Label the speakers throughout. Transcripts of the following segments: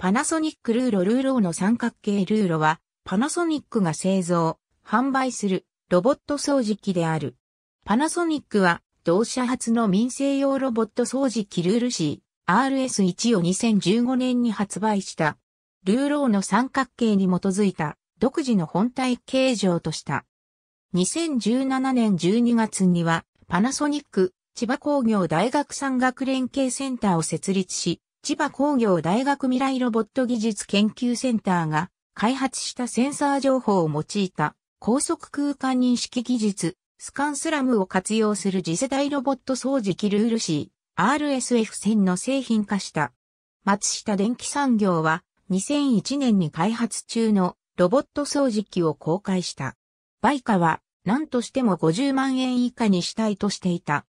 Speaker 1: パナソニックルーロルーローの三角形ルーロは、パナソニックが製造、販売するロボット掃除機である。パナソニックは、同社発の民生用ロボット掃除機ルール C、RS1 を2015年に発売した。ルーローの三角形に基づいた独自の本体形状とした。2017年12月にはパナソニック千葉工業大学産学連携センターを設立し、千葉工業大学未来ロボット技術研究センターが開発したセンサー情報を用いた高速空間認識技術、スカンスラムを活用する次世代ロボット掃除機ルール C、r s f 線の製品化した。松下電機産業は2001年に開発中のロボット掃除機を公開した。売価は何としても50万円以下にしたいとしていた。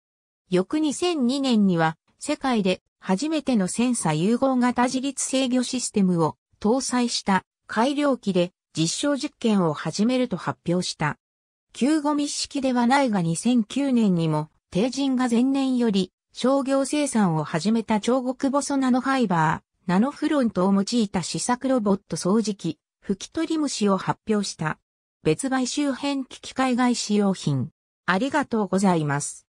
Speaker 1: 翌2002年には世界で初めてのセンサ融合型自立制御システムを搭載した改良機で実証実験を始めると発表した。旧ゴミ式ではないが2009年にも、帝人が前年より商業生産を始めた超極細ナノファイバー、ナノフロントを用いた試作ロボット掃除機、拭き取り虫を発表した。別売周辺機器海外使用品。ありがとうございます。